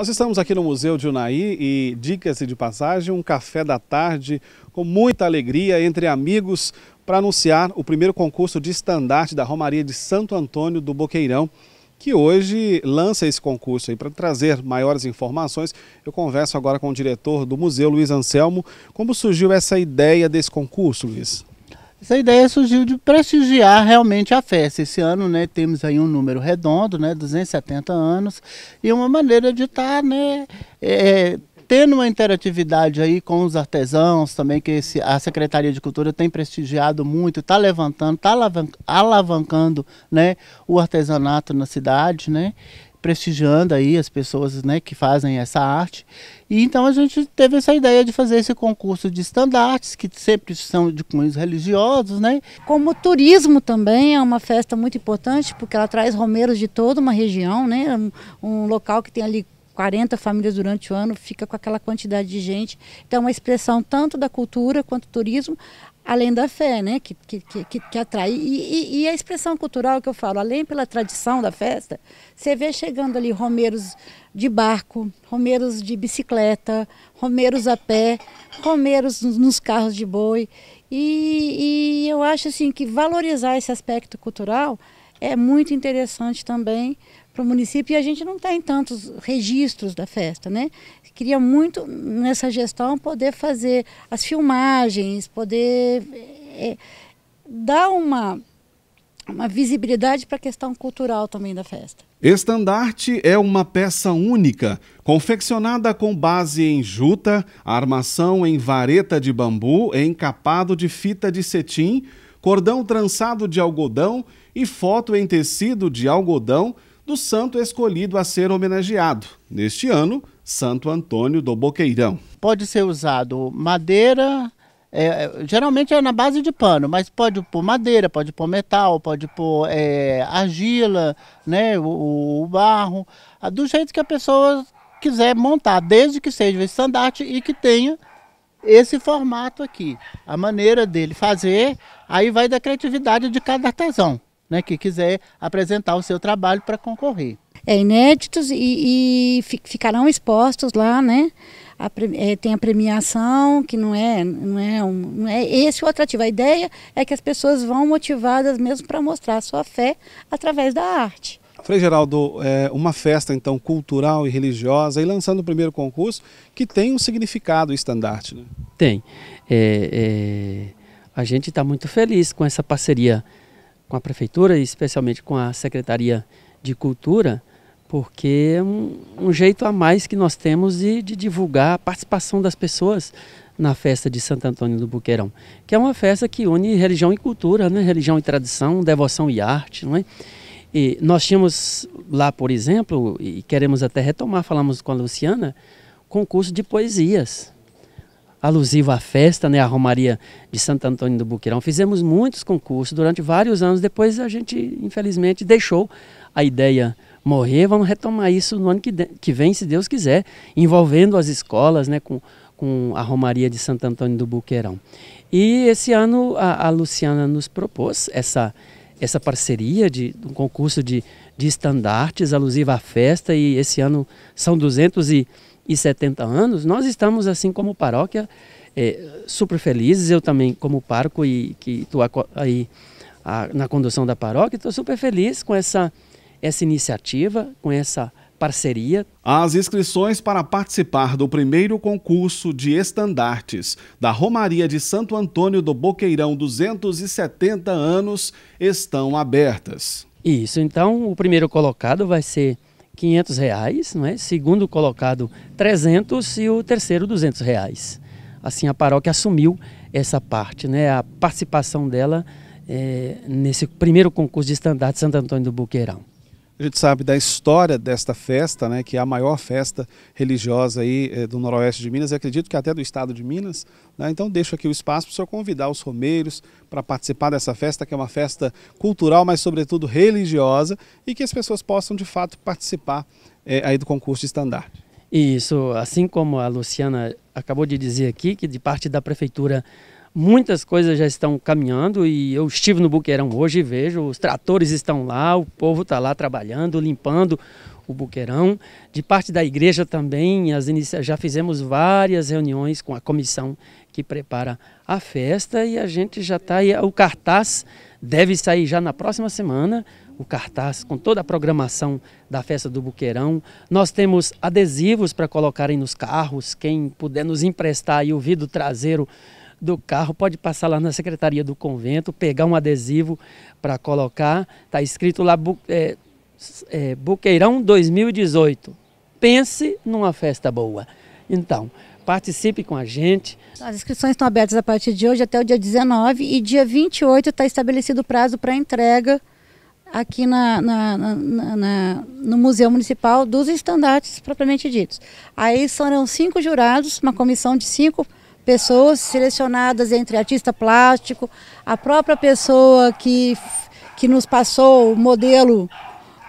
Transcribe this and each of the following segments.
Nós estamos aqui no Museu de Unai e, dica-se de passagem, um café da tarde com muita alegria entre amigos para anunciar o primeiro concurso de estandarte da Romaria de Santo Antônio do Boqueirão, que hoje lança esse concurso. E para trazer maiores informações, eu converso agora com o diretor do museu, Luiz Anselmo. Como surgiu essa ideia desse concurso, Luiz? Essa ideia surgiu de prestigiar realmente a festa. Esse ano né, temos aí um número redondo, né, 270 anos, e uma maneira de estar tá, né, é, é, tendo uma interatividade aí com os artesãos também, que esse, a Secretaria de Cultura tem prestigiado muito, está levantando, está alavancando né, o artesanato na cidade, né? prestigiando aí as pessoas né, que fazem essa arte. E então a gente teve essa ideia de fazer esse concurso de estandartes, que sempre são de cunhos religiosos. Né? Como turismo também é uma festa muito importante, porque ela traz romeiros de toda uma região, né? É um, um local que tem ali 40 famílias durante o ano, fica com aquela quantidade de gente. Então, é uma expressão tanto da cultura quanto do turismo, além da fé, né, que, que, que, que atrai. E, e, e, a expressão cultural que eu falo, além pela tradição da festa, você vê chegando ali romeiros de barco, romeiros de bicicleta, romeiros a pé, romeiros nos, nos carros de boi. E, e eu acho assim que valorizar esse aspecto cultural é muito interessante também para o município e a gente não tem tantos registros da festa, né? Queria muito nessa gestão poder fazer as filmagens, poder é, dar uma, uma visibilidade para a questão cultural também da festa. Estandarte é uma peça única, confeccionada com base em juta, armação em vareta de bambu, encapado de fita de cetim, cordão trançado de algodão e foto em tecido de algodão do santo escolhido a ser homenageado, neste ano, Santo Antônio do Boqueirão. Pode ser usado madeira, é, é, geralmente é na base de pano, mas pode pôr madeira, pode pôr metal, pode pôr é, argila, né, o, o, barro, do jeito que a pessoa quiser montar, desde que seja o estandarte e que tenha esse formato aqui, a maneira dele fazer, aí vai da criatividade de cada artesão né, que quiser apresentar o seu trabalho para concorrer. É inéditos e, e ficarão expostos lá, né? A, é, tem a premiação, que não é, não é, um, não é esse o atrativo. A ideia é que as pessoas vão motivadas mesmo para mostrar a sua fé através da arte. Frei Geraldo, é uma festa então cultural e religiosa e lançando o primeiro concurso que tem um significado estandarte, né? Tem. É, é, a gente está muito feliz com essa parceria com a prefeitura e especialmente com a Secretaria de Cultura, porque é um, um jeito a mais que nós temos de, de divulgar a participação das pessoas na festa de Santo Antônio do Buqueirão, que é uma festa que une religião e cultura, né? religião e tradição, devoção e arte. Não é? E nós tínhamos lá, por exemplo, e queremos até retomar, falamos com a Luciana, concurso de poesias alusivo à festa, né, a Romaria de Santo Antônio do Buqueirão. Fizemos muitos concursos durante vários anos, depois a gente, infelizmente, deixou a ideia morrer. Vamos retomar isso no ano que, de, que vem, se Deus quiser, envolvendo as escolas né, com, com a Romaria de Santo Antônio do Buquerão. E esse ano a, a Luciana nos propôs essa, essa parceria de um concurso de, de estandartes alusivo à festa, e esse ano são 200 e e 70 anos, nós estamos, assim como paróquia, é, super felizes. Eu também, como parco e que estou aí a, na condução da paróquia, estou super feliz com essa, essa iniciativa, com essa parceria. As inscrições para participar do primeiro concurso de estandartes da Romaria de Santo Antônio do Boqueirão 270 anos estão abertas. Isso, então o primeiro colocado vai ser 500 reais, não é? segundo colocado 300 e o terceiro 200 reais. Assim a paróquia assumiu essa parte, né? a participação dela é, nesse primeiro concurso de estandarte Santo Antônio do Buqueirão. A gente sabe da história desta festa, né, que é a maior festa religiosa aí eh, do noroeste de Minas, e acredito que até do estado de Minas. Né? Então deixo aqui o espaço para o senhor convidar os romeiros para participar dessa festa, que é uma festa cultural, mas sobretudo religiosa, e que as pessoas possam de fato participar eh, aí do concurso de estandarte. Isso, assim como a Luciana acabou de dizer aqui, que de parte da Prefeitura Muitas coisas já estão caminhando e eu estive no Buqueirão hoje e vejo, os tratores estão lá, o povo está lá trabalhando, limpando o Buqueirão. De parte da igreja também, as já fizemos várias reuniões com a comissão que prepara a festa e a gente já está aí. O cartaz deve sair já na próxima semana, o cartaz com toda a programação da festa do Buqueirão. Nós temos adesivos para colocarem nos carros, quem puder nos emprestar aí o vidro traseiro do carro, pode passar lá na secretaria do convento, pegar um adesivo para colocar. Está escrito lá é, é, Buqueirão 2018. Pense numa festa boa. Então, participe com a gente. As inscrições estão abertas a partir de hoje até o dia 19 e dia 28 está estabelecido o prazo para entrega aqui na, na, na, na, no Museu Municipal dos estandartes propriamente ditos. Aí serão cinco jurados, uma comissão de cinco pessoas selecionadas entre artista plástico, a própria pessoa que, que nos passou o modelo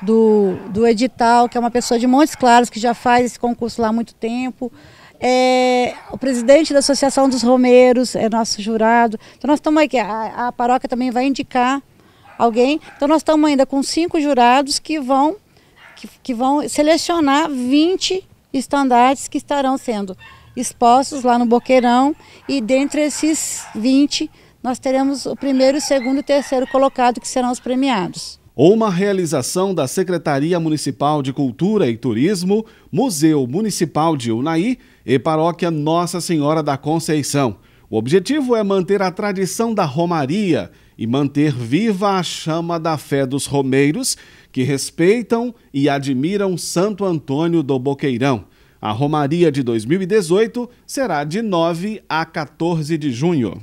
do, do edital, que é uma pessoa de Montes Claros, que já faz esse concurso lá há muito tempo. É, o presidente da Associação dos Romeiros é nosso jurado. Então nós estamos aqui, a, a paróquia também vai indicar alguém. Então nós estamos ainda com cinco jurados que vão, que, que vão selecionar 20 estandartes que estarão sendo expostos lá no Boqueirão e dentre esses 20 nós teremos o primeiro, o segundo e o terceiro colocado que serão os premiados. Uma realização da Secretaria Municipal de Cultura e Turismo, Museu Municipal de Unaí e Paróquia Nossa Senhora da Conceição. O objetivo é manter a tradição da Romaria e manter viva a chama da fé dos romeiros que respeitam e admiram Santo Antônio do Boqueirão. A Romaria de 2018 será de 9 a 14 de junho.